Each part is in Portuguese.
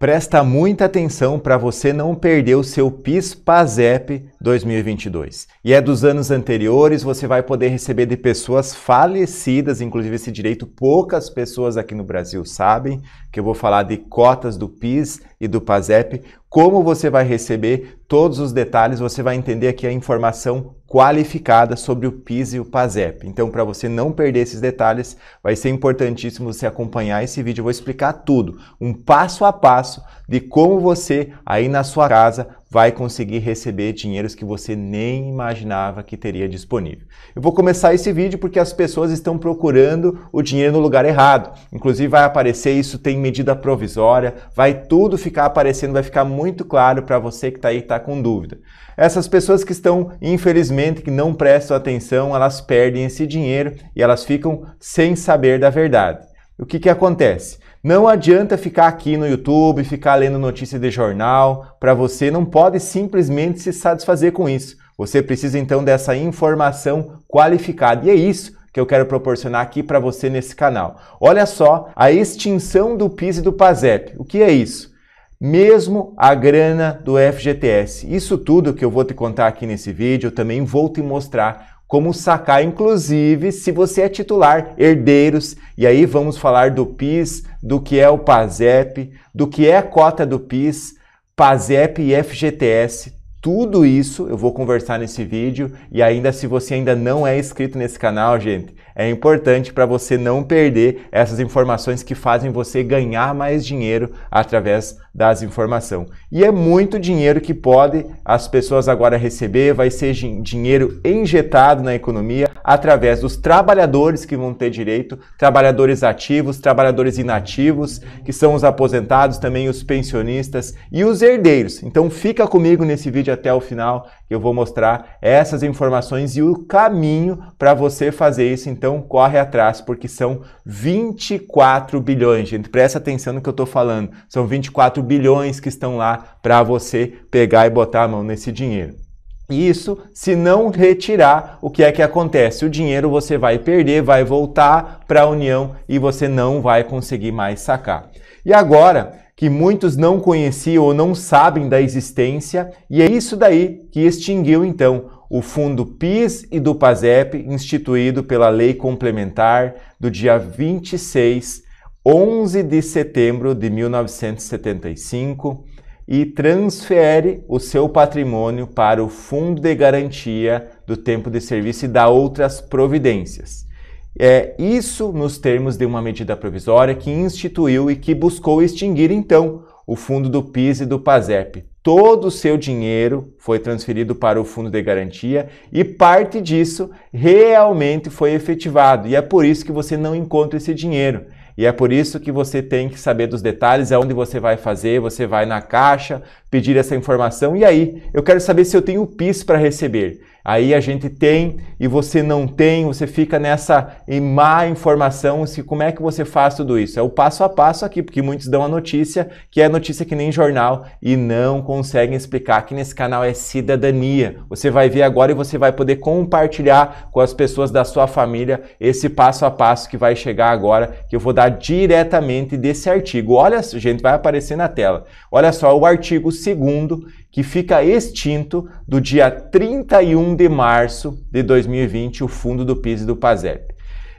Presta muita atenção para você não perder o seu PIS-PASEP 2022. E é dos anos anteriores, você vai poder receber de pessoas falecidas, inclusive esse direito poucas pessoas aqui no Brasil sabem, que eu vou falar de cotas do PIS e do PASEP, como você vai receber todos os detalhes, você vai entender aqui a informação qualificada sobre o PIS e o PASEP. Então, para você não perder esses detalhes, vai ser importantíssimo você acompanhar esse vídeo. Eu vou explicar tudo, um passo a passo de como você, aí na sua casa, vai conseguir receber dinheiros que você nem imaginava que teria disponível. Eu vou começar esse vídeo porque as pessoas estão procurando o dinheiro no lugar errado. Inclusive vai aparecer isso tem medida provisória, vai tudo ficar aparecendo, vai ficar muito claro para você que está aí está com dúvida. Essas pessoas que estão infelizmente que não prestam atenção, elas perdem esse dinheiro e elas ficam sem saber da verdade o que, que acontece? Não adianta ficar aqui no YouTube, ficar lendo notícia de jornal, para você não pode simplesmente se satisfazer com isso. Você precisa então dessa informação qualificada. E é isso que eu quero proporcionar aqui para você nesse canal. Olha só, a extinção do PIS e do PASEP. O que é isso? mesmo a grana do FGTS. Isso tudo que eu vou te contar aqui nesse vídeo, eu também vou te mostrar como sacar, inclusive, se você é titular, herdeiros. E aí vamos falar do PIS, do que é o PASEP, do que é a cota do PIS, PASEP e FGTS. Tudo isso eu vou conversar nesse vídeo e ainda se você ainda não é inscrito nesse canal, gente, é importante para você não perder essas informações que fazem você ganhar mais dinheiro através das informações. E é muito dinheiro que pode as pessoas agora receber, vai ser dinheiro injetado na economia através dos trabalhadores que vão ter direito, trabalhadores ativos, trabalhadores inativos, que são os aposentados, também os pensionistas e os herdeiros. Então fica comigo nesse vídeo até o final, eu vou mostrar essas informações e o caminho para você fazer isso então então corre atrás, porque são 24 bilhões. Gente, presta atenção no que eu estou falando. São 24 bilhões que estão lá para você pegar e botar a mão nesse dinheiro. Isso, se não retirar, o que é que acontece? O dinheiro você vai perder, vai voltar para a União e você não vai conseguir mais sacar. E agora, que muitos não conheciam ou não sabem da existência, e é isso daí que extinguiu então o fundo PIS e do PASEP, instituído pela Lei Complementar do dia 26, 11 de setembro de 1975, e transfere o seu patrimônio para o Fundo de Garantia do Tempo de Serviço e dá outras providências. É isso nos termos de uma medida provisória que instituiu e que buscou extinguir então o fundo do PIS e do PASEP, todo o seu dinheiro foi transferido para o fundo de garantia e parte disso realmente foi efetivado. E é por isso que você não encontra esse dinheiro. E é por isso que você tem que saber dos detalhes, aonde você vai fazer, você vai na caixa pedir essa informação. E aí, eu quero saber se eu tenho o PIS para receber. Aí a gente tem e você não tem, você fica nessa má informação. Se, como é que você faz tudo isso? É o passo a passo aqui, porque muitos dão a notícia, que é notícia que nem jornal, e não conseguem explicar que nesse canal é cidadania. Você vai ver agora e você vai poder compartilhar com as pessoas da sua família esse passo a passo que vai chegar agora, que eu vou dar diretamente desse artigo. Olha, gente, vai aparecer na tela. Olha só, o artigo segundo que fica extinto do dia 31 de março de 2020 o fundo do PIS e do PASEP.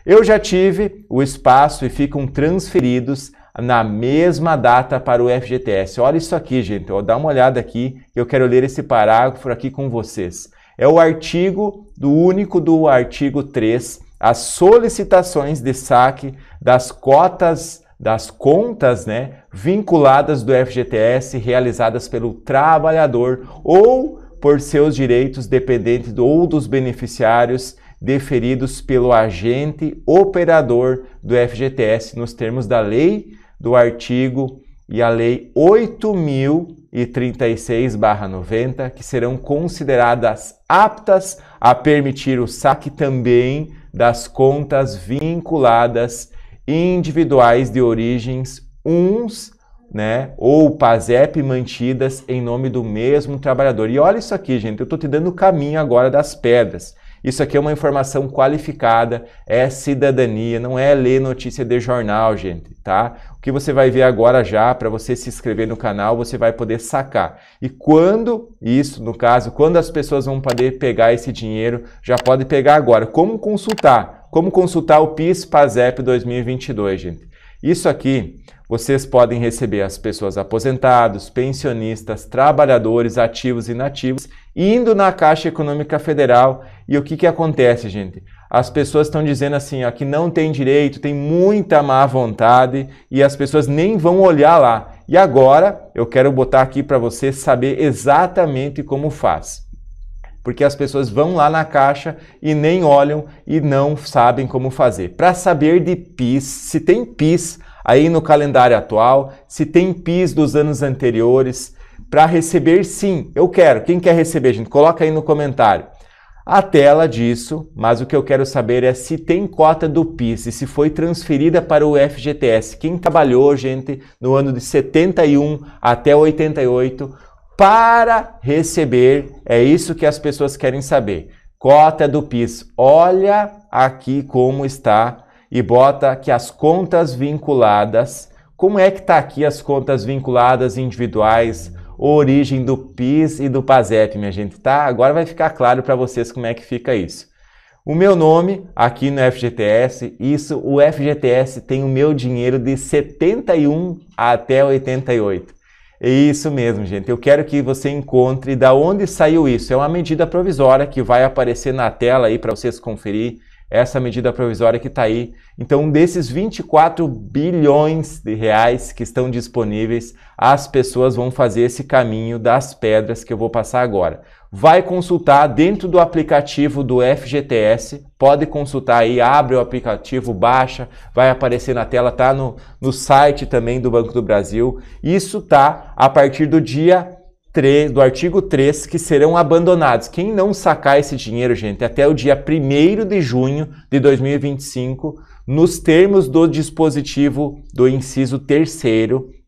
Eu já tive o espaço e ficam transferidos na mesma data para o FGTS. Olha isso aqui, gente. dá uma olhada aqui. Eu quero ler esse parágrafo aqui com vocês. É o artigo do único do artigo 3, as solicitações de saque das cotas das contas né, vinculadas do FGTS realizadas pelo trabalhador ou por seus direitos dependentes ou dos beneficiários deferidos pelo agente operador do FGTS nos termos da lei do artigo e a lei 8036/90, que serão consideradas aptas a permitir o saque também das contas vinculadas individuais de origens uns, né, ou PASEP mantidas em nome do mesmo trabalhador. E olha isso aqui, gente, eu estou te dando o caminho agora das pedras. Isso aqui é uma informação qualificada, é cidadania, não é ler notícia de jornal, gente, tá? O que você vai ver agora já, para você se inscrever no canal, você vai poder sacar. E quando, isso no caso, quando as pessoas vão poder pegar esse dinheiro, já pode pegar agora. Como consultar? como consultar o PIS-PASEP 2022, gente. Isso aqui vocês podem receber as pessoas aposentados, pensionistas, trabalhadores ativos e inativos, indo na Caixa Econômica Federal. E o que, que acontece, gente? As pessoas estão dizendo assim, ó, que não tem direito, tem muita má vontade e as pessoas nem vão olhar lá. E agora eu quero botar aqui para você saber exatamente como faz porque as pessoas vão lá na caixa e nem olham e não sabem como fazer. Para saber de PIS, se tem PIS aí no calendário atual, se tem PIS dos anos anteriores, para receber sim, eu quero. Quem quer receber, gente? Coloca aí no comentário. A tela disso, mas o que eu quero saber é se tem cota do PIS e se foi transferida para o FGTS. Quem trabalhou, gente, no ano de 71 até 88 para receber. É isso que as pessoas querem saber. Cota do PIS. Olha aqui como está e bota que as contas vinculadas. Como é que está aqui as contas vinculadas individuais? Origem do PIS e do PASEP, minha gente, tá? Agora vai ficar claro para vocês como é que fica isso. O meu nome aqui no FGTS, isso o FGTS tem o meu dinheiro de 71 até 88. É isso mesmo, gente. Eu quero que você encontre da onde saiu isso. É uma medida provisória que vai aparecer na tela aí para vocês conferir essa medida provisória que está aí. Então, desses 24 bilhões de reais que estão disponíveis, as pessoas vão fazer esse caminho das pedras que eu vou passar agora. Vai consultar dentro do aplicativo do FGTS, pode consultar aí, abre o aplicativo, baixa, vai aparecer na tela, tá no, no site também do Banco do Brasil. Isso tá a partir do dia 3, do artigo 3 que serão abandonados. Quem não sacar esse dinheiro, gente, até o dia 1 de junho de 2025, nos termos do dispositivo do inciso 3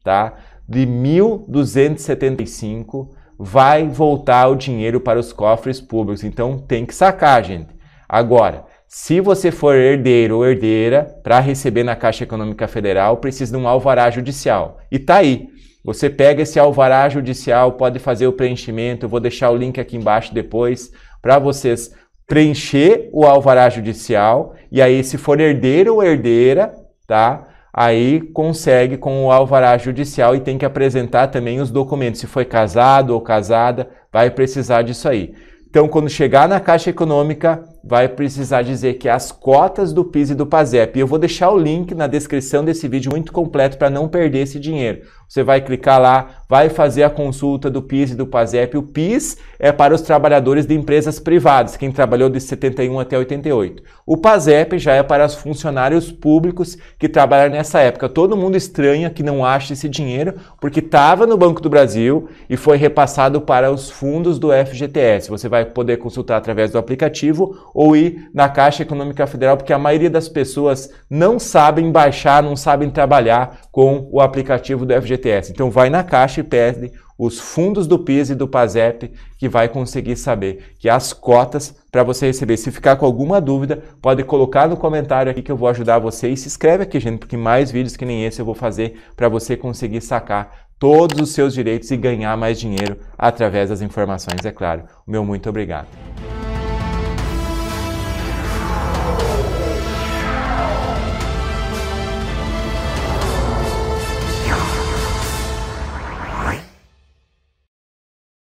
tá? de 1.275, vai voltar o dinheiro para os cofres públicos. Então tem que sacar, gente. Agora, se você for herdeiro ou herdeira, para receber na Caixa Econômica Federal, precisa de um alvará judicial. E tá aí. Você pega esse alvará judicial, pode fazer o preenchimento, eu vou deixar o link aqui embaixo depois para vocês preencher o alvará judicial e aí se for herdeiro ou herdeira, tá? Aí consegue com o alvará judicial e tem que apresentar também os documentos. Se foi casado ou casada, vai precisar disso aí. Então, quando chegar na Caixa Econômica, vai precisar dizer que é as cotas do PIS e do PASEP. Eu vou deixar o link na descrição desse vídeo muito completo para não perder esse dinheiro. Você vai clicar lá, vai fazer a consulta do PIS e do PASEP. O PIS é para os trabalhadores de empresas privadas, quem trabalhou de 71 até 88. O PASEP já é para os funcionários públicos que trabalharam nessa época. Todo mundo estranha que não acha esse dinheiro, porque estava no Banco do Brasil e foi repassado para os fundos do FGTS. Você vai poder consultar através do aplicativo ou ir na Caixa Econômica Federal, porque a maioria das pessoas não sabem baixar, não sabem trabalhar com o aplicativo do FGTS. FGTS. Então vai na caixa e pede os fundos do PIS e do PASEP que vai conseguir saber, que as cotas para você receber. Se ficar com alguma dúvida, pode colocar no comentário aqui que eu vou ajudar você e se inscreve aqui, gente, porque mais vídeos que nem esse eu vou fazer para você conseguir sacar todos os seus direitos e ganhar mais dinheiro através das informações, é claro. O meu muito obrigado.